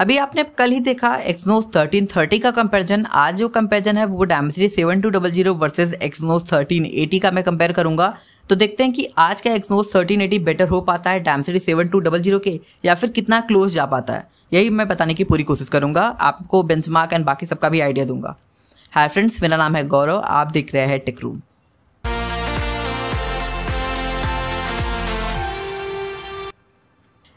अभी आपने कल ही देखा एक्सनोस 1330 का कंपैरिजन आज जो कंपैरिजन है वो डैम seven two double zero versus Exynos eighty का मैं कंपेयर करूंगा तो देखते हैं कि आज का एक्सनोस 1380 बेटर हो पाता है डैम सेवन टू डबल जीरो के या फिर कितना क्लोज जा पाता है यही मैं बताने की पूरी कोशिश करूंगा आपको बेंच एंड बाकी सबका भी आइडिया दूंगा हाय फ्रेंड्स मेरा नाम है गौरव आप देख रहे हैं टेक रूम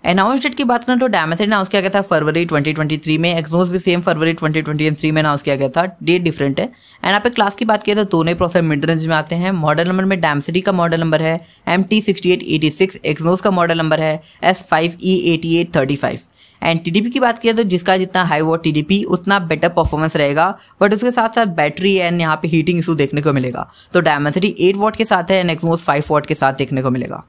अनाउंस डेट की बात करें तो डैमेसेट अनाउंस किया गया था फरवरी 2023 में एक्सनोस भी सेम फरवरी 2023 में अनाउंस किया गया था डेट डिफरेंट है एंड आप क्लास की बात किया तो दोनों प्रोसेसर मिड रेंज में आते हैं मॉडल नंबर में डैमसिटी का मॉडल नंबर है M T sixty eight eighty six का मॉडल नंबर है S five E eighty eight thirty five and T की बात किया तो जिसका जितना हाई वॉट टी उतना बेटर परफॉर्मेंस रहेगा बट उसके साथ साथ बैटरी एंड यहाँ पे हीटिंग इशू देखने को मिलेगा तो डायमेंसिटी एट वॉट के साथ है एंड एक्सनोज फाइव वॉट के साथ देखने को मिलेगा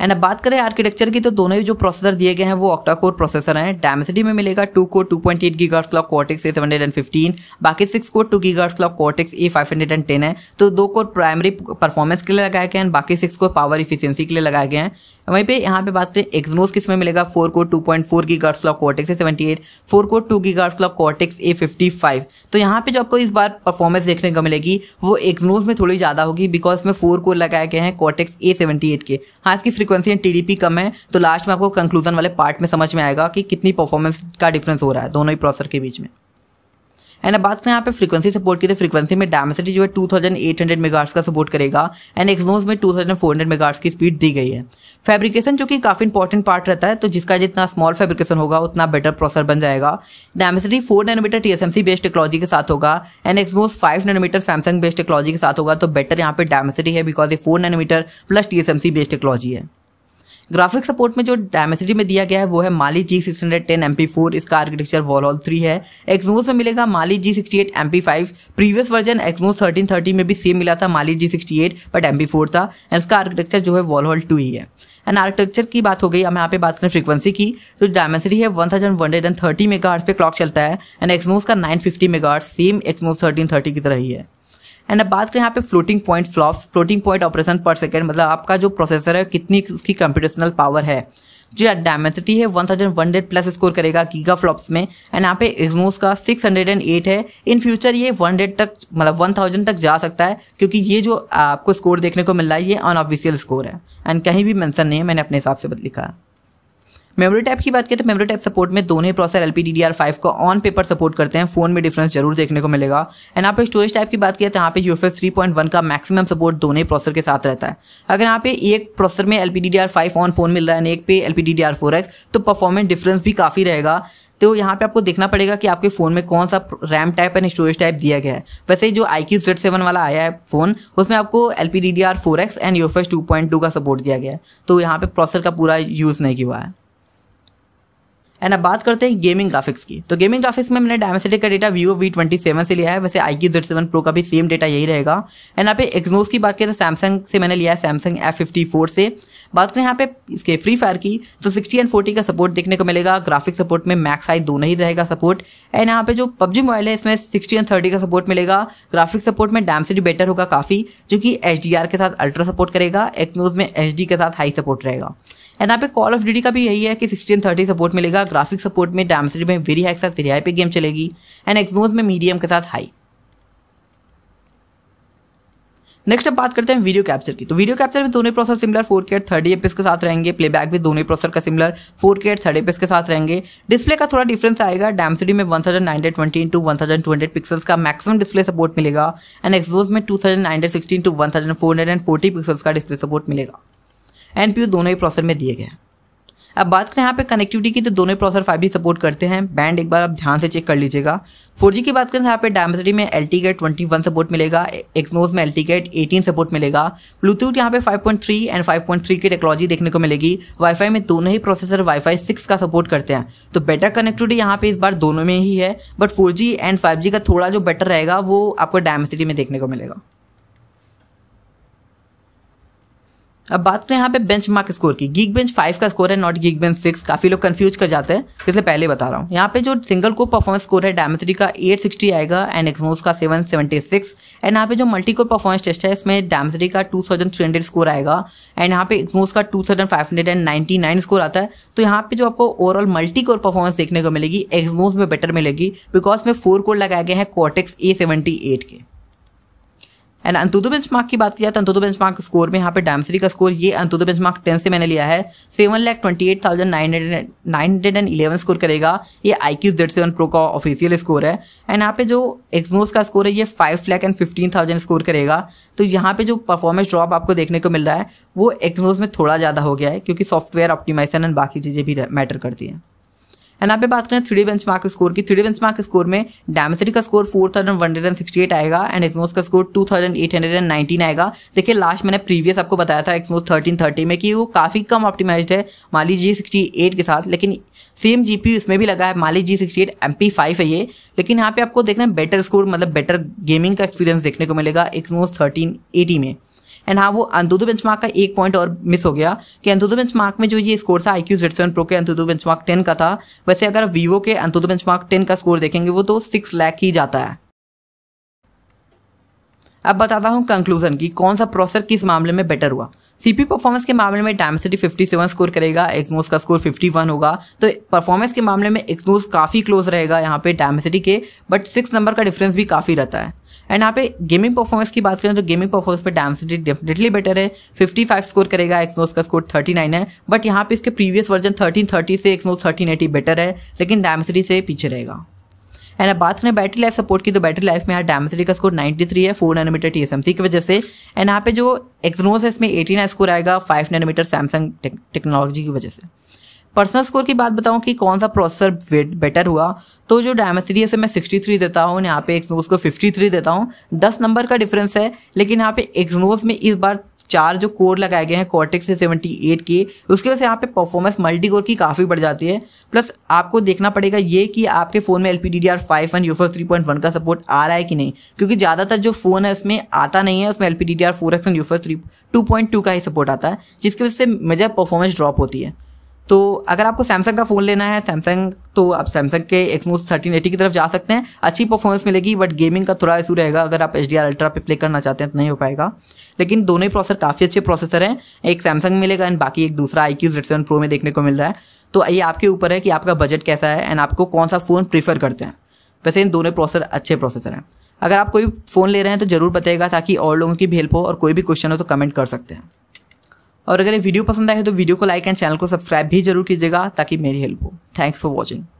एंड अब बात करें आर्किटेक्चर की तो दोनों ही जो प्रोसेसर दिए गए हैं वो ऑक्टा कोर प्रोसेसर हैं डायमेसिटी में मिलेगा two core two point eight गी gigahertz clock Cortex A seven hundred and fifteen बाकी six core two gigahertz clock Cortex A five hundred and ten है तो दो कोर प्राइमरी परफॉर्मेंस के लिए लगाए गए हैं बाकी सिक्स कोर पावर इफिशियंसी के लिए लगाए गए हैं वहीं पे यहाँ पे बात करें एक्सनोस में मिलेगा four core two point four gigahertz clock Cortex A seventy eight four core two gigahertz clock Cortex A fifty five तो यहाँ पे जो आपको इस बार परफॉर्मेंस देखने को मिलेगी वो एक्सनोस में थोड़ी ज़्यादा होगी बिकॉज में फोर कोर लगाए गए हैं कॉटिक्स ए सेवेंटी एट के हाँ इसकी फ्रीक्वेंसी एंड टीडीपी कम है तो लास्ट में आपको कंक्लूजन वाले पार्ट में समझ में आएगा कि कितनी परफॉर्मेंस का डिफरेंस हो रहा है दोनों ही प्रोसेसर के बीच में एंड अब बात करें यहाँ पे फ्रीक्वेंसी सपोर्ट की तो फ्रीक्वेंसी में डायमेसिटी जो है 2800 मेगाहर्ट्ज का सपोर्ट करेगा एंड एक्सनोज में 2400 मेगाहर्ट्ज की स्पीड दी गई है फैब्रिकेशन जो कि काफ़ी इंपॉर्टेंट पार्ट रहता है तो जिसका जितना स्मॉल फैब्रिकेशन होगा उतना बेटर प्रोसेसर बन जाएगा Dimensity four nanometer T S M C based technology के साथ होगा and Exynos five nanometer Samsung based technology के साथ होगा तो बेटर यहाँ पे डायमेसिटी है बिकॉज ये four nanometer plus T S M C based technology है ग्राफिक सपोर्ट में जो डायमेसिटी में दिया गया है वो है Mali G six hundred ten M P four इसका आर्किटेक्चर वॉल हॉल थ्री है एक्सनोस में मिलेगा Mali G sixty eight M P five previous version Exynos thirteen thirty में भी सेम मिला था Mali G sixty eight but M P four था and इसका आर्किटेक्चर जो है वॉल हॉल टू ही है एंड आर्किटेक्चर की बात हो गई हम यहाँ पे बात करें फ्रीक्वेंसी की तो डायमेंसिटी है one thousand one hundred and thirty mega पे क्लॉक चलता है एंड एक्सनोस का nine fifty mega same Exynos thirteen thirty की तरह ही है एंड अब बात करें यहाँ पे floating point flop floating point operation per second मतलब आपका जो प्रोसेसर है कितनी उसकी कंप्यूटेशनल पावर है जो डायमेंसिटी हाँ, है one one thousand hundred plus score करेगा गीगा फ्लॉप्स में एंड यहाँ पे इग्नोस का सिक्स हंड्रेड एंड एट है इन फ्यूचर ये वन हंड्रेड तक मतलब वन थाउजेंड तक जा सकता है क्योंकि ये जो आपको स्कोर देखने को मिल रहा है ये अनऑफिशियल स्कोर है एंड कहीं भी मैंसन नहीं है मैंने अपने हिसाब से लिखा है मेमोरी टाइप की बात करें तो मेमोरी टाइप सपोर्ट में दोनों प्रोसेसर एल पी को ऑन पेपर सपोर्ट करते हैं फोन में डिफरेंस जरूर देखने को मिलेगा एंड यहाँ पे स्टोरेज टाइप की बात करें तो यहाँ पे यूएफएस वन का मैक्सिमम सपोर्ट दोनों प्रोसेसर के साथ रहता है अगर यहाँ पे एक प्रोसेसर में एल पी ऑन फोन मिल रहा है एक पे एल पी तो परफॉर्मेंस डिफरेंस भी काफ़ी रहेगा तो यहाँ पे आपको देखना पड़ेगा कि आपके फ़ोन में कौन सा RAM type and storage type दिया गया है वैसे जो आई क्यू जेड सेवन वाला आया है फ़ोन उसमें आपको L P D D R four X and S two point two का सपोर्ट दिया गया है तो यहाँ पे प्रोसेसर का पूरा यूज़ नहीं किया है एंड अब बात करते हैं गेमिंग ग्राफिक्स की तो गेमिंग ग्राफिक्स में मैंने डायमेसिटी का data Vivo V twenty seven से लिया है वैसे I Q Z seven pro का भी सेम डेटा यही रहेगा एंड यहाँ पे एक्नोस की बात करें तो सैमसंग से मैंने लिया है सैमसंग एफ फिफ्टी फोर से बात करें यहाँ पे इसके फ्री फायर की तो सिक्सटी एंड फोर्टी का सपोर्ट देखने को मिलेगा ग्राफिक सपोर्ट में मैक्स आई दोनों ही रहेगा सपोर्ट एंड यहाँ पे जो पब्जी मोबाइल है इसमें सिक्सटी एंड थर्टी का सपोर्ट मिलेगा ग्राफिक सपोर्ट में डैमसिटी बेटर होगा काफ़ी जो कि एच के साथ अल्ट्रा सपोर्ट करेगा एक्नोज में एच के साथ हाई सपोर्ट रहेगा एंड यहाँ पे कॉल ऑफ ड्यूटी का भी यही है कि सिक्सटीन थर्टी सपोर्ट मिलेगा ग्राफिक सपोर्ट में सीट में वेरी हाई के साथ वेरी हाई पे गेम चलेगी एंड एक्सोज में मीडियम के साथ हाई नेक्स्ट अब बात करते हैं वीडियो कैप्चर की तो वीडियो कैप्चर में दोनों processor similar four K thirty के साथ रहेंगे प्लेबैक भी दोनों प्रोसेसर का similar four K thirty FPS के साथ रहेंगे डिस्प्ले का थोड़ा डिफरेंस आएगा डैमसिटी में one thousand nine hundred twenty into one thousand two hundred pixels का मैक्सिमम डिस्प्ले सपोर्ट मिलेगा एंड एक्सोज में two thousand nine hundred sixty one thousand four hundred and forty pixels का display support मिलेगा and P दोनों ही processor में दिए गए हैं अब बात करें यहाँ पे कनेक्टिविटी की तो दोनों प्रोसेसर फाइव जी सपोर्ट करते हैं बैंड एक बार आप ध्यान से चेक कर लीजिएगा फोर जी की बात करें तो यहाँ पे डायमेसिटी में L T gate twenty one support मिलेगा एक्सनोज में L T gate eighteen support मिलेगा ब्लूटूथ यहाँ पे five point three and five point three की टेक्नोलॉजी देखने को मिलेगी वाईफाई में दोनों ही प्रोसेसर वाईफाई सिक्स का सपोर्ट करते हैं तो बेटर कनेक्टिविटी यहाँ पे इस बार दोनों में ही है but four G and five G का थोड़ा जो बेटर रहेगा वो आपको डायमेसिटी में देखने को मिलेगा अब बात करें यहाँ पे बेंच मार्क स्कोर की गीक बेंच फाइव का स्कोर है नॉट गीक बेंच सिक्स काफी लोग कंफ्यूज कर जाते हैं इसलिए पहले बता रहा हूँ यहाँ पे जो सिंगल कोर परफॉर्मेंस स्कोर है डायमेट्री का 860 आएगा एंड एक्सनोस का 776 एंड यहाँ पे जो मल्टी कोर परफॉर्मेंस टेस्ट है इसमें डायमेट्री का हंड्रेड स्कोर आएगा एंड यहाँ पे एक्सनोस का नाइन स्कोर आता है तो यहाँ पे जो आपको ओवरऑल मल्टी कोर परफॉर्मेंस देखने को मिलेगी एक्सनोस में बेटर मिलेगी बिकॉज में फोर कोर लगाए गए हैं कॉटेक्स ए के एंड अंतुदो मार्क की बात की जाए तो अंतुदो मार्क स्कोर में यहाँ पे डायमसरी का स्कोर ये अंतुदो बेंचमार्क टेन से मैंने लिया है seven lakh twenty eight thousand nine hundred nine hundred and eleven score करेगा ये I Q Z seven pro का ऑफिशियल स्कोर है एंड यहाँ पे जो एक्सनोस का स्कोर है ये five lakh and fifteen thousand score करेगा तो यहाँ पे जो परफॉर्मेंस ड्रॉप आपको देखने को मिल रहा है वो एक्सनोस में थोड़ा ज़्यादा हो गया है क्योंकि सॉफ्टवेयर ऑप्टिमाइजेशन एंड बाकी चीज़ें भी मैटर करती हैं एंड आप बात करें थ्री बेंच मार्क स्कोर की थ्री बेंच मार्क स्कोर में डैमेसरी का score four thousand one hundred and sixty eight आएगा एंड एक्सनोस का score two thousand eight hundred and nineteen आएगा देखिए लास्ट मैंने प्रीवियस आपको बताया था एक्सनोस थर्टीन थर्टी में कि वो काफ़ी कम ऑप्टिमाइज है माली जी सिक्सटी एट के साथ लेकिन सेम जी पी इसमें भी लगा है Mali G sixty eight M P five है ये लेकिन यहाँ पे आपको देखना है बेटर स्कोर मतलब बेटर गेमिंग का एक्सपीरियंस देखने को मिलेगा एक्सनोस थर्टीन एटी में एंड हाँ वो अंतुदो बेंच का एक पॉइंट और मिस हो गया कि अंतुदो बेंच में जो ये स्कोर था I Q Z seven pro के अंतुदो बेंच मार्क टेन का था वैसे अगर वीवो के अंतुदो बेंच मार्क टेन का स्कोर देखेंगे वो तो सिक्स लैक ही जाता है अब बताता हूँ कंक्लूजन की कौन सा प्रोसेसर किस मामले में बेटर हुआ सीपी परफॉर्मेंस के मामले में डायमेसिटी सेवन स्कोर करेगा एक्सनोस का स्कोर फिफ्टी वन होगा तो परफॉर्मेंस के मामले में एक्सनोस काफ़ी क्लोज रहेगा यहाँ पे डायमेसिटी के बट सिक्स नंबर का डिफरेंस भी काफ़ी रहता है एंड यहाँ पे गेमिंग परफॉर्मेंस की बात करें तो गेमिंग परफॉर्मेंस पे डैमसिटी डेफिनेटली बेटर है फिफ्टी फाइव स्कोर करेगा एक्सनोस का स्कोर थर्टी नाइन है बट यहाँ पे इसके प्रीवियस वर्जन थर्टीन थर्टी से एक्सनोस एटी बेटर है लेकिन सिटी से पीछे रहेगा एंड अब बात करें बैटरी लाइफ सपोर्ट की तो बैटरी लाइफ में यहाँ सिटी का स्कोर थ्री है four nanometer T S M C की वजह से एंड यहाँ पे जो एक्सनोस है इसमें एटीन स्कोर आएगा फाइव नैनोमीटर सैमसंग टेक्नोलॉजी की वजह से पर्सनल स्कोर की बात बताऊँ कि कौन सा प्रोसेसर बेटर हुआ तो जो डायमेसिटी है मैं मैं 63 देता हूँ यहाँ पे एक्सनोस को 53 देता हूँ 10 नंबर का डिफरेंस है लेकिन यहाँ पे एक्सनोस में इस बार चार जो कोर लगाए गए हैं कॉर्टेक्स से सेवेंटी एट के उसकी वजह से यहाँ पे परफॉर्मेंस मल्टी कोर की काफ़ी बढ़ जाती है प्लस आपको देखना पड़ेगा ये कि आपके फ़ोन में L P D D R five one UFS three point one का सपोर्ट आ रहा है कि नहीं क्योंकि ज़्यादातर जो फ़ोन है उसमें आता नहीं है उसमें L P D D R four X and UFS three two point two का ही सपोर्ट आता है जिसकी वजह से मेजर परफॉर्मेंस ड्रॉप होती है तो अगर आपको सैमसंग का फ़ोन लेना है सैमसंग तो आप सैमसंग के एक्समोस थर्टीन एटी की तरफ जा सकते हैं अच्छी परफॉर्मेंस मिलेगी बट गेमिंग का थोड़ा इशू रहेगा अगर आप एच डी आर अल्ट्रा पे प्ले करना चाहते हैं तो नहीं हो पाएगा लेकिन दोनों ही प्रोसेसर काफ़ी अच्छे प्रोसेसर हैं एक सैमसंग मिलेगा एंड बाकी एक दूसरा आई क्यू सेवन प्रो में देखने को मिल रहा है तो ये आपके ऊपर है कि आपका बजट कैसा है एंड आपको कौन सा फ़ोन प्रीफर करते हैं वैसे इन दोनों प्रोसेसर अच्छे प्रोसेसर हैं अगर आप कोई फ़ोन ले रहे हैं तो ज़रूर बताएगा ताकि और लोगों की भी हेल्प हो और कोई भी क्वेश्चन हो तो कमेंट कर सकते हैं और अगर ये वीडियो पसंद आए तो वीडियो को लाइक एंड चैनल को सब्सक्राइब भी जरूर कीजिएगा ताकि मेरी हेल्प हो थैंक्स फॉर वॉचिंग